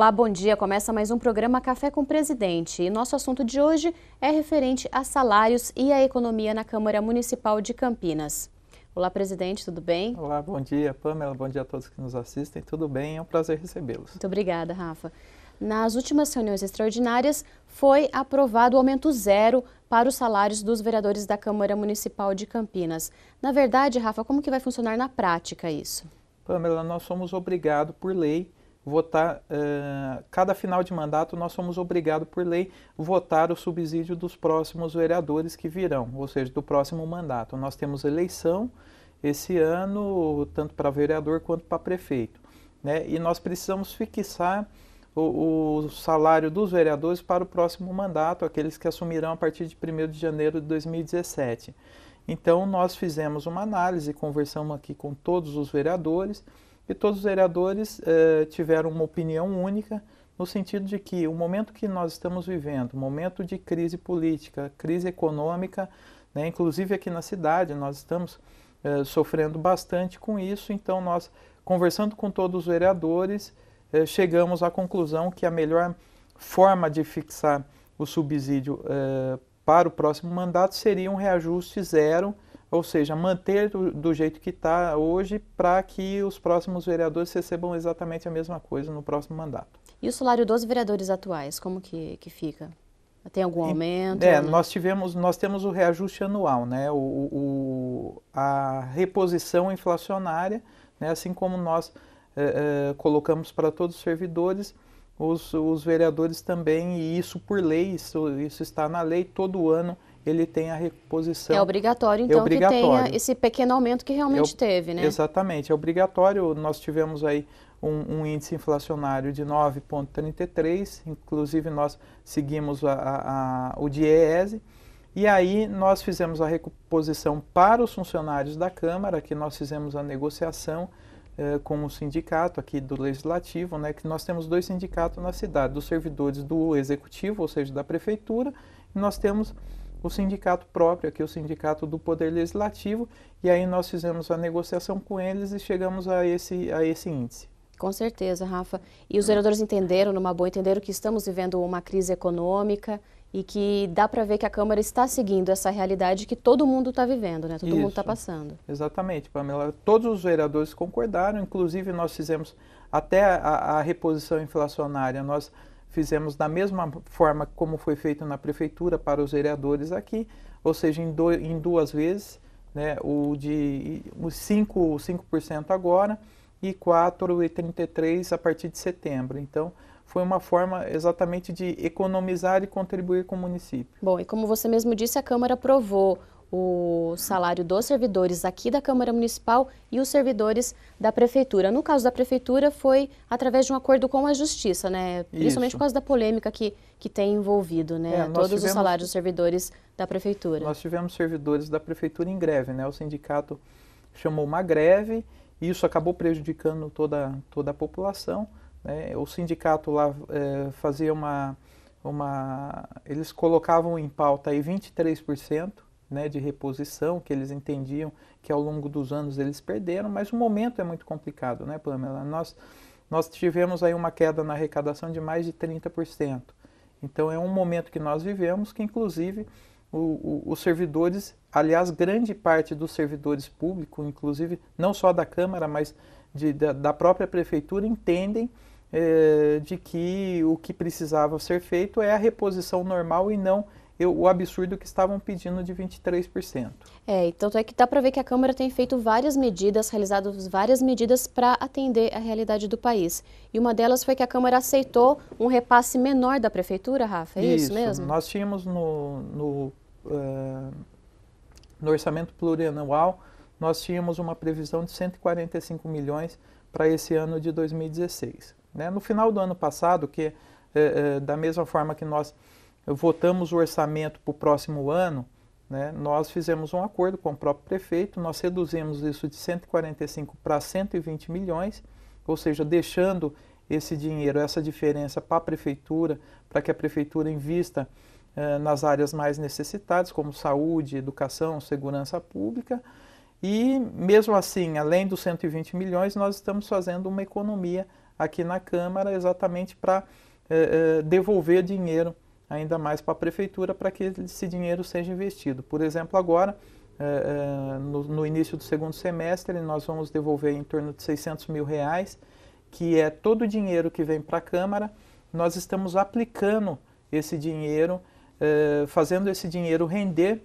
Olá, bom dia. Começa mais um programa Café com o Presidente. E nosso assunto de hoje é referente a salários e a economia na Câmara Municipal de Campinas. Olá, presidente, tudo bem? Olá, bom dia, Pamela. Bom dia a todos que nos assistem. Tudo bem? É um prazer recebê-los. Muito obrigada, Rafa. Nas últimas reuniões extraordinárias, foi aprovado o aumento zero para os salários dos vereadores da Câmara Municipal de Campinas. Na verdade, Rafa, como que vai funcionar na prática isso? Pamela, nós somos obrigados por lei votar uh, cada final de mandato nós somos obrigados por lei votar o subsídio dos próximos vereadores que virão, ou seja, do próximo mandato. Nós temos eleição esse ano tanto para vereador quanto para prefeito, né? E nós precisamos fixar o, o, salário dos vereadores para o próximo mandato, aqueles que assumirão a partir de 1 de janeiro de 2017. Então nós fizemos uma análise, conversamos aqui com todos os vereadores e todos os vereadores eh, tiveram uma opinião única, no sentido de que o momento que nós estamos vivendo, momento de crise política, crise econômica, né, inclusive aqui na cidade, nós estamos eh, sofrendo bastante com isso, então nós, conversando com todos os vereadores, eh, chegamos à conclusão que a melhor forma de fixar o subsídio eh, para o próximo mandato seria um reajuste zero ou seja, manter do, do jeito que está hoje para que os próximos vereadores recebam exatamente a mesma coisa no próximo mandato. E o salário dos vereadores atuais, como que, que fica? Tem algum aumento? É, nós tivemos, nós temos o reajuste anual, né? O, o a reposição inflacionária, né? assim como nós eh, eh, colocamos para todos os servidores, os, os vereadores também, e isso por lei, isso, isso está na lei, todo ano ele tem a reposição. É obrigatório, então, é obrigatório. que tenha esse pequeno aumento que realmente é, teve, né? Exatamente, é obrigatório. Nós tivemos aí um, um índice inflacionário de 9,33, inclusive nós seguimos a, a, a, o DIEESE, e aí nós fizemos a reposição para os funcionários da Câmara, que nós fizemos a negociação eh, com o sindicato aqui do Legislativo, né, que nós temos dois sindicatos na cidade, dos servidores do Executivo, ou seja, da Prefeitura, e nós temos o sindicato próprio, aqui é o sindicato do Poder Legislativo, e aí nós fizemos a negociação com eles e chegamos a esse, a esse índice. Com certeza, Rafa. E os vereadores entenderam, numa boa, entenderam que estamos vivendo uma crise econômica e que dá para ver que a Câmara está seguindo essa realidade que todo mundo está vivendo, né? Todo tá Isso. mundo está passando. Exatamente, Pamela. Todos os vereadores concordaram, inclusive nós fizemos até a, a reposição inflacionária, nós fizemos da mesma forma como foi feito na prefeitura para os vereadores aqui, ou seja, em, do, em duas vezes, né, o de os 5% agora e 4,33% a partir de setembro. Então, foi uma forma exatamente de economizar e contribuir com o município. Bom, e como você mesmo disse, a Câmara aprovou o salário dos servidores aqui da Câmara Municipal e os servidores da Prefeitura. No caso da Prefeitura, foi através de um acordo com a Justiça, né? principalmente Isso. por causa da polêmica que, que tem envolvido né? É, todos tivemos, os salários dos servidores da Prefeitura. Nós tivemos servidores da Prefeitura em greve, né? o sindicato chamou uma greve isso acabou prejudicando toda, toda a população. Né? O sindicato lá eh, fazia uma, uma. Eles colocavam em pauta aí 23% né, de reposição que eles entendiam que ao longo dos anos eles perderam, mas o momento é muito complicado, né, Pamela? Nós, nós tivemos aí uma queda na arrecadação de mais de 30%. Então é um momento que nós vivemos que, inclusive, o, o, os servidores, aliás, grande parte dos servidores públicos, inclusive não só da Câmara, mas de, da, da, própria Prefeitura, entendem eh, de que o que precisava ser feito é a reposição normal e não o absurdo é que estavam pedindo de 23%. É, então é que dá para ver que a Câmara tem feito várias medidas, realizado várias medidas para atender a realidade do país. E uma delas foi que a Câmara aceitou um repasse menor da Prefeitura, Rafa, é isso, isso mesmo? nós tínhamos no, no, uh, no orçamento plurianual, nós tínhamos uma previsão de 145 milhões para esse ano de 2016. Né? No final do ano passado, que eh, eh, da mesma forma que nós votamos o orçamento para o próximo ano, né, nós fizemos um acordo com o próprio prefeito, nós reduzimos isso de 145 para 120 milhões, ou seja, deixando esse dinheiro, essa diferença para a prefeitura, para que a prefeitura invista eh, nas áreas mais necessitadas, como saúde, educação, segurança pública. E mesmo assim, além dos 120 milhões, nós estamos fazendo uma economia aqui na Câmara exatamente para eh, eh, devolver dinheiro ainda mais para a prefeitura para que esse dinheiro seja investido. Por exemplo, agora, é, é, no início do segundo semestre, nós vamos devolver em torno de 600 mil reais, que é todo o dinheiro que vem para a Câmara. Nós estamos aplicando esse dinheiro, é, fazendo esse dinheiro render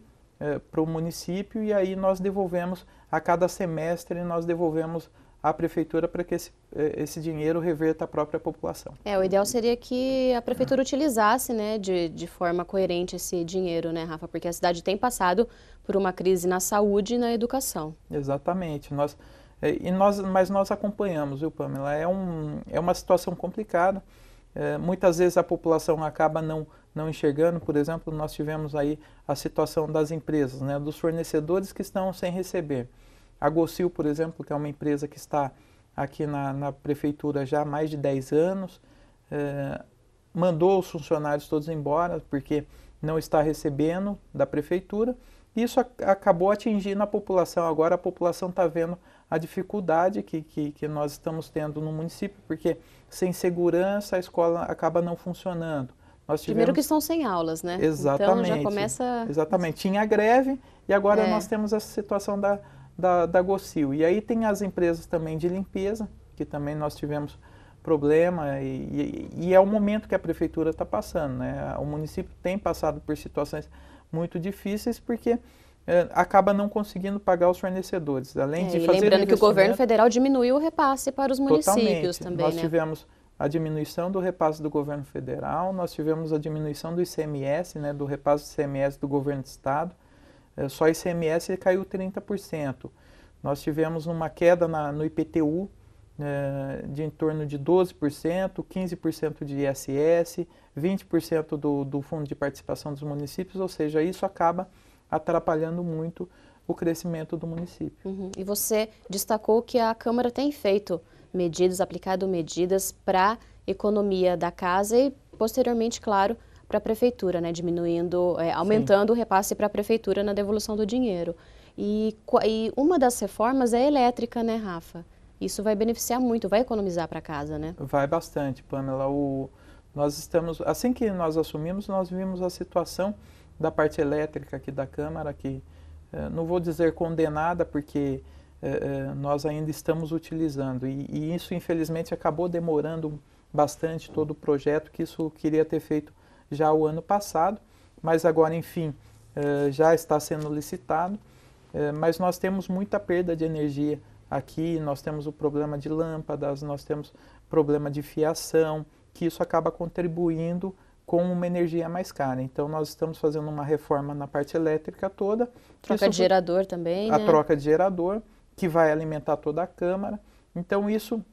para o município e aí nós devolvemos, a cada semestre, nós devolvemos à prefeitura para que esse, eh, esse dinheiro reverta à própria população. É, o ideal seria que a prefeitura utilizasse né, de, de forma coerente esse dinheiro, né, Rafa? Porque a cidade tem passado por uma crise na saúde e na educação. Exatamente. Nós, eh, e nós, mas nós acompanhamos, viu, Pamela? É, um, é uma situação complicada. É, muitas vezes a população acaba não, não enxergando. Por exemplo, nós tivemos aí a situação das empresas, né, dos fornecedores que estão sem receber. A Gocil, por exemplo, que é uma empresa que está aqui na, na prefeitura já há mais de 10 anos, eh, mandou os funcionários todos embora porque não está recebendo da prefeitura. Isso acabou atingindo a população. Agora a população está vendo a dificuldade que, que, que nós estamos tendo no município, porque sem segurança a escola acaba não funcionando. Nós tivemos... Primeiro que estão sem aulas, né? Exatamente. Então já começa. Exatamente. Tinha greve e agora é. nós temos essa situação da, da, da Gocil. E aí tem as empresas também de limpeza, que também nós tivemos problema e, e, e é o momento que a prefeitura está passando. Né? O município tem passado por situações muito difíceis porque é, acaba não conseguindo pagar os fornecedores. Além é, de fazer lembrando que o governo federal diminuiu o repasse para os municípios também. Né? Nós né? tivemos a diminuição do repasse do governo federal, nós tivemos a diminuição do ICMS, né, do repasse do ICMS do governo do estado. É só ICMS caiu 30%. Nós tivemos uma queda na, no IPTU é, né, de em torno de 12%, 15% de ISS, 20% do, do Fundo de Participação dos Municípios, ou seja, isso acaba atrapalhando muito o crescimento do município. Uhum. E você destacou que a Câmara tem feito medidas, aplicado medidas para a economia da casa e, posteriormente, claro, para a prefeitura, né, diminuindo, é, aumentando Sim. o repasse para a prefeitura na devolução do dinheiro. E, e, uma das reformas é elétrica, né, Rafa? Isso vai beneficiar muito, vai economizar para casa, né? Vai bastante, Pamela. O, nós estamos, assim que nós assumimos, nós vimos a situação da parte elétrica aqui da Câmara, que eh, não vou dizer condenada, porque eh, nós ainda estamos utilizando. E, e isso, infelizmente, acabou demorando bastante todo o projeto, que isso queria ter feito já o ano passado, mas agora, enfim, eh, já está sendo licitado. Eh, mas nós temos muita perda de energia aqui, nós temos o problema de lâmpadas, nós temos problema de fiação, que isso acaba contribuindo com uma energia mais cara. Então nós estamos fazendo uma reforma na parte elétrica toda. Troca isso, de gerador também. A né? troca de gerador, que vai alimentar toda a câmara. Então isso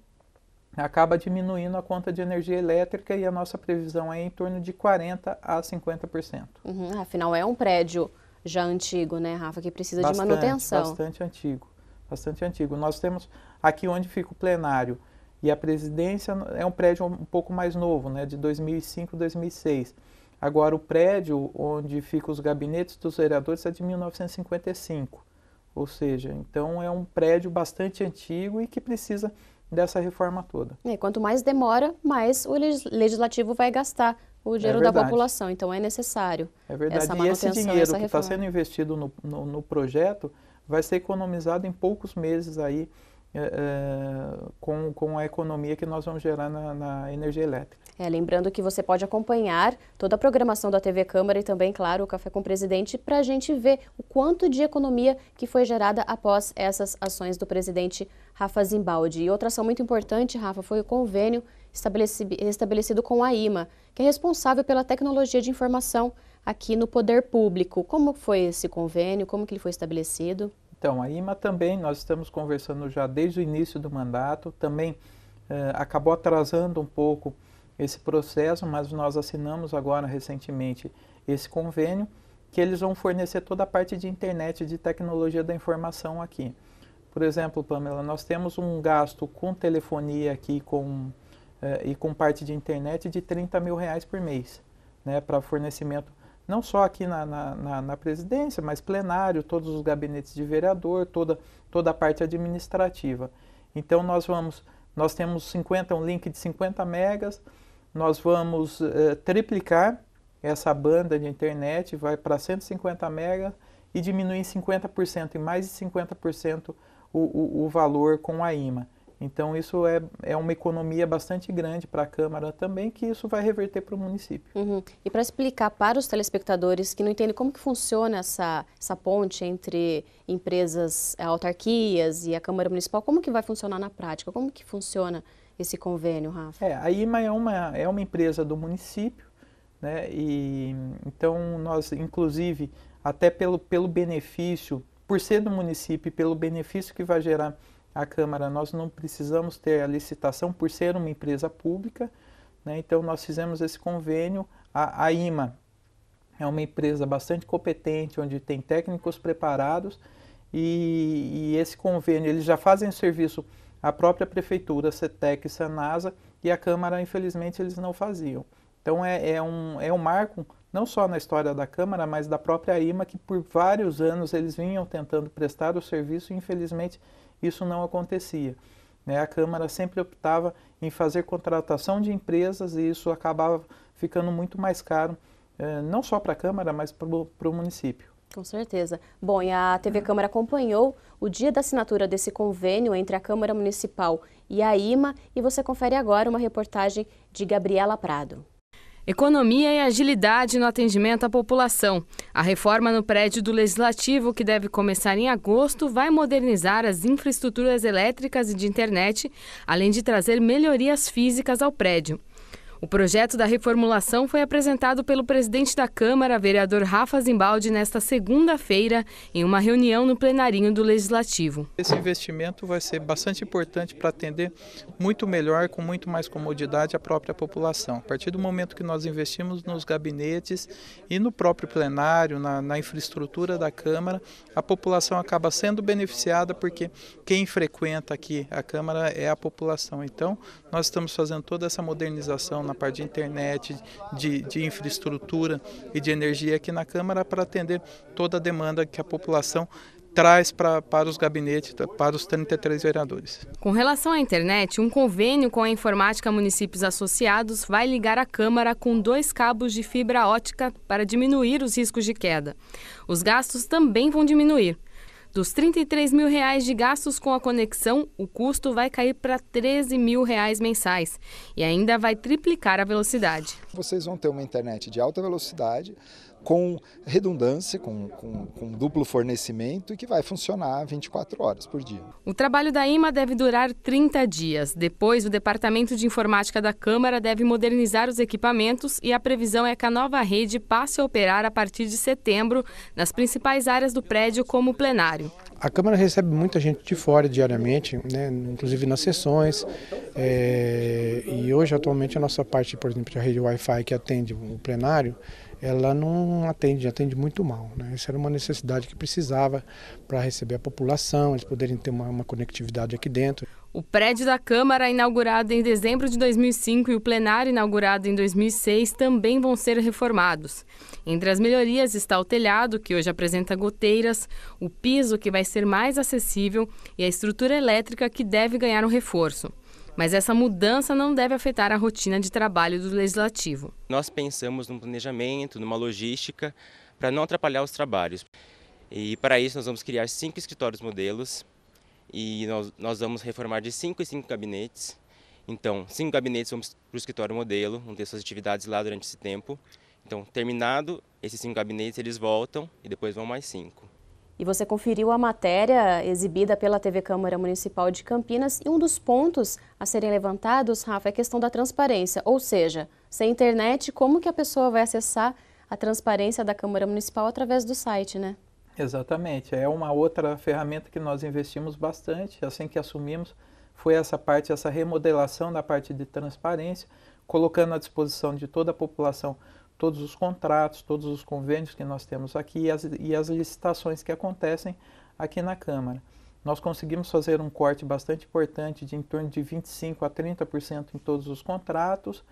acaba diminuindo a conta de energia elétrica e a nossa previsão é em torno de 40% a 50%. Uhum, ah, afinal, é um prédio já antigo, né, Rafa, que precisa bastante, de manutenção. Bastante antigo, bastante antigo. Nós temos aqui onde fica o plenário e a presidência é um prédio um pouco mais novo, né, de 2005, 2006. Agora, o prédio onde ficam os gabinetes dos vereadores é de 1955, ou seja, então é um prédio bastante antigo e que precisa dessa reforma toda. E é, quanto mais demora, mais o legislativo vai gastar o é dinheiro é da população. Então é necessário. É verdade. Essa manutenção, e esse dinheiro que está sendo investido no, no, no projeto vai ser economizado em poucos meses aí eh, eh, com, com a economia que nós vamos gerar na, na energia elétrica. É, lembrando que você pode acompanhar toda a programação da TV Câmara e também, claro, o Café com o Presidente, para a gente ver o quanto de economia que foi gerada após essas ações do presidente Rafa Zimbaldi. E outra ação muito importante, Rafa, foi o convênio estabelecido com a IMA, que é responsável pela tecnologia de informação aqui no poder público. Como foi esse convênio? Como que ele foi estabelecido? Então, a IMA também, nós estamos conversando já desde o início do mandato, também eh, acabou atrasando um pouco esse processo, mas nós assinamos agora recentemente esse convênio, que eles vão fornecer toda a parte de internet de tecnologia da informação aqui. Por exemplo, Pamela, nós temos um gasto com telefonia aqui com, eh, e com parte de internet de 30 mil reais por mês, né, para fornecimento não só aqui na, na, na, na presidência, mas plenário, todos os gabinetes de vereador, toda, toda a parte administrativa. Então nós vamos, nós temos 50, um link de 50 megas, nós vamos eh, triplicar essa banda de internet, vai para 150 megas e diminuir em 50% e mais de 50% o, o, o valor com a IMA. Então isso é, é uma economia bastante grande para a Câmara também, que isso vai reverter para o município. Uhum. E para explicar para os telespectadores que não entendem como que funciona essa, essa ponte entre empresas, eh, autarquias e a Câmara Municipal, como que vai funcionar na prática? Como que funciona esse convênio, Rafa? É, a IMA é uma, é uma empresa do município, né? E, então nós, inclusive, até pelo, pelo benefício, por ser do município e pelo benefício que vai gerar a Câmara. Nós não precisamos ter a licitação por ser uma empresa pública, né? então nós fizemos esse convênio. A, a IMA é uma empresa bastante competente, onde tem técnicos preparados e, e esse convênio, eles já fazem serviço à própria Prefeitura, CETEC SANASA, e a Câmara, infelizmente, eles não faziam. Então é, é, um, é um marco não só na história da Câmara, mas da própria IMA, que por vários anos eles vinham tentando prestar o serviço e infelizmente isso não acontecia. Né? A Câmara sempre optava em fazer contratação de empresas e isso acabava ficando muito mais caro, eh, não só para a Câmara, mas para o município. Com certeza. Bom, e a TV uhum. Câmara acompanhou o dia da assinatura desse convênio entre a Câmara Municipal e a IMA e você confere agora uma reportagem de Gabriela Prado. Economia e agilidade no atendimento à população. A reforma no prédio do Legislativo, que deve começar em agosto, vai modernizar as infraestruturas elétricas e de internet, além de trazer melhorias físicas ao prédio. O projeto da reformulação foi apresentado pelo presidente da Câmara, vereador Rafa Zimbaldi, nesta segunda-feira, em uma reunião no plenarinho do Legislativo. Esse investimento vai ser bastante importante para atender muito melhor, com muito mais comodidade, a própria população. A partir do momento que nós investimos nos gabinetes e no próprio plenário, na, na infraestrutura da Câmara, a população acaba sendo beneficiada porque quem frequenta aqui a Câmara é a população. Então, nós estamos fazendo toda essa modernização na na parte de internet, de, de infraestrutura e de energia aqui na Câmara para atender toda a demanda que a população traz pra, para os gabinetes, para os 33 vereadores. Com relação à internet, um convênio com a Informática Municípios Associados vai ligar a Câmara com dois cabos de fibra ótica para diminuir os riscos de queda. Os gastos também vão diminuir. Dos 33 mil reais de gastos com a conexão, o custo vai cair para 13 mil reais mensais e ainda vai triplicar a velocidade. Vocês vão ter uma internet de alta velocidade com redundância, com, com, com, duplo fornecimento e que vai funcionar 24 horas por dia. O trabalho da IMA deve durar 30 dias. Depois, o Departamento de Informática da Câmara deve modernizar os equipamentos e a previsão é que a nova rede passe a operar a partir de setembro nas principais áreas do prédio, como o plenário. A Câmara recebe muita gente de fora diariamente, né, inclusive nas sessões. É, e hoje, atualmente, a nossa parte, por exemplo, da rede Wi-Fi que atende o plenário, ela não atende, atende muito mal. Né? Essa era uma necessidade que precisava para receber a população, eles poderem ter uma, uma conectividade aqui dentro. O prédio da Câmara, inaugurado em dezembro de 2005, e o plenário, inaugurado em 2006, também vão ser reformados. Entre as melhorias está o telhado, que hoje apresenta goteiras, o piso, que vai ser mais acessível, e a estrutura elétrica, que deve ganhar um reforço. Mas essa mudança não deve afetar a rotina de trabalho do legislativo. Nós pensamos num planejamento, numa logística, para não atrapalhar os trabalhos. E para isso nós vamos criar cinco escritórios modelos e nós, nós vamos reformar de cinco em cinco gabinetes. Então, cinco gabinetes vamos para o escritório modelo, vão ter suas atividades lá durante esse tempo. Então, terminado esses cinco gabinetes, eles voltam e depois vão mais cinco. E você conferiu a matéria exibida pela TV Câmara Municipal de Campinas e um dos pontos a serem levantados, Rafa, é a questão da transparência, ou seja, sem internet, como que a pessoa vai acessar a transparência da Câmara Municipal através do site, né? Exatamente, é uma outra ferramenta que nós investimos bastante, assim que assumimos, foi essa parte, essa remodelação da parte de transparência, colocando à disposição de toda a população todos os contratos, todos os convênios que nós temos aqui e as, e as licitações que acontecem aqui na Câmara. Nós conseguimos fazer um corte bastante importante de em torno de 25% a 30% em todos os contratos.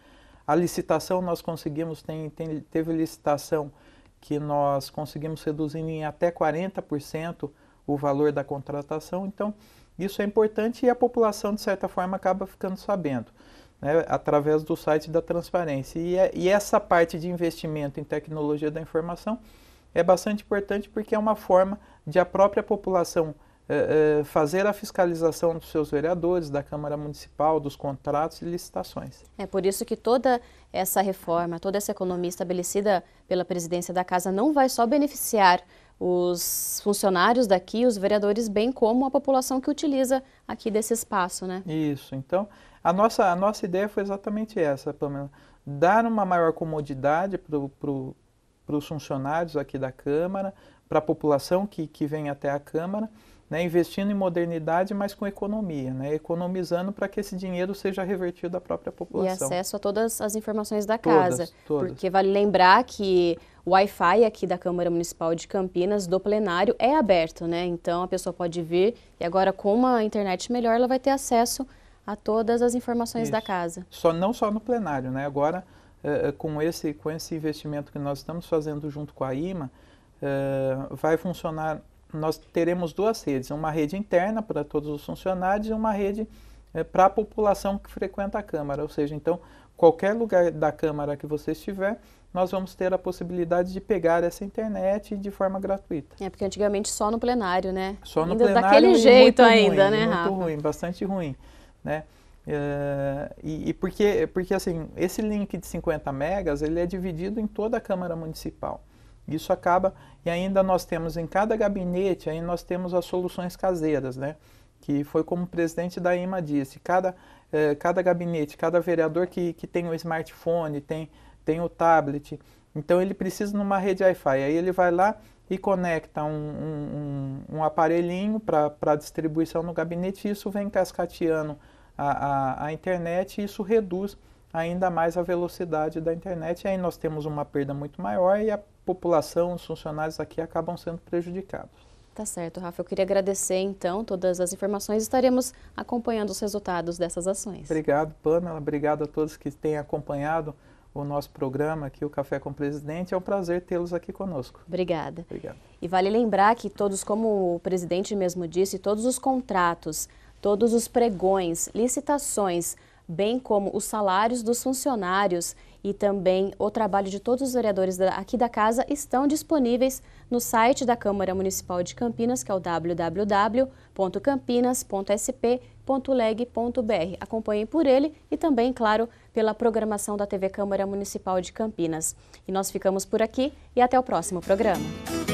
A licitação nós conseguimos, tem, tem, teve licitação que nós conseguimos reduzir em até 40% o valor da contratação. Então, isso é importante e a população, de certa forma, acaba ficando sabendo né, através do site da transparência. E, é, e essa parte de investimento em tecnologia da informação é bastante importante porque é uma forma de a própria população é, é, fazer a fiscalização dos seus vereadores, da Câmara Municipal, dos contratos e licitações. É por isso que toda essa reforma, toda essa economia estabelecida pela presidência da Casa não vai só beneficiar os funcionários daqui, os vereadores, bem como a população que utiliza aqui desse espaço, né? Isso. Então, a nossa, a nossa ideia foi exatamente essa, Pamela. Dar uma maior comodidade para os funcionários aqui da Câmara, para a população que, que vem até a Câmara, né, investindo em modernidade, mas com economia, né, economizando para que esse dinheiro seja revertido à própria população. E acesso a todas as informações da todas, casa. Todas. Porque vale lembrar que o Wi-Fi aqui da Câmara Municipal de Campinas, do plenário, é aberto, né? Então a pessoa pode vir e agora com uma internet melhor ela vai ter acesso a a todas as informações Isso. da casa. Só não só no plenário, né? Agora eh, eh, com esse com esse investimento que nós estamos fazendo junto com a IMA, eh, vai funcionar. Nós teremos duas redes, uma rede interna para todos os funcionários e uma rede para a população que frequenta a Câmara. Ou seja, então qualquer lugar da Câmara que você estiver, nós vamos ter a possibilidade de pegar essa internet de forma gratuita. É, porque antigamente só no plenário, né? Só no ainda plenário. Daquele jeito ainda, ruim, né, Rafa? Muito ruim, bastante ruim né? Uh, e, e, porque, porque assim, esse link de 50 megas ele é dividido em toda a Câmara Municipal. Isso acaba, e ainda nós temos em cada gabinete, aí nós temos as soluções caseiras, né? Que foi como o presidente da IMA disse, cada, eh, cada gabinete, cada vereador que, que tem o smartphone, tem, tem o tablet, então ele precisa de uma rede Wi-Fi, aí ele vai lá e conecta um, um, um aparelhinho para distribuição no gabinete, e isso vem cascateando a, a, a internet e isso reduz ainda mais a velocidade da internet. E aí nós temos uma perda muito maior e a população, os funcionários aqui acabam sendo prejudicados. Tá certo, Rafa. Eu queria agradecer, então, todas as informações. Estaremos acompanhando os resultados dessas ações. Obrigado, Pamela. Obrigado a todos que têm acompanhado o nosso programa aqui, o Café com o Presidente. É um prazer tê-los aqui conosco. Obrigada. Obrigado. E vale lembrar que todos, como o presidente mesmo disse, todos os contratos Todos os pregões, licitações, bem como os salários dos funcionários e também o trabalho de todos os vereadores aqui da casa estão disponíveis no site da Câmara Municipal de Campinas, que é o www.campinas.sp.leg.br. Acompanhem por ele e também, claro, pela programação da TV Câmara Municipal de Campinas. E nós ficamos por aqui e até o próximo programa.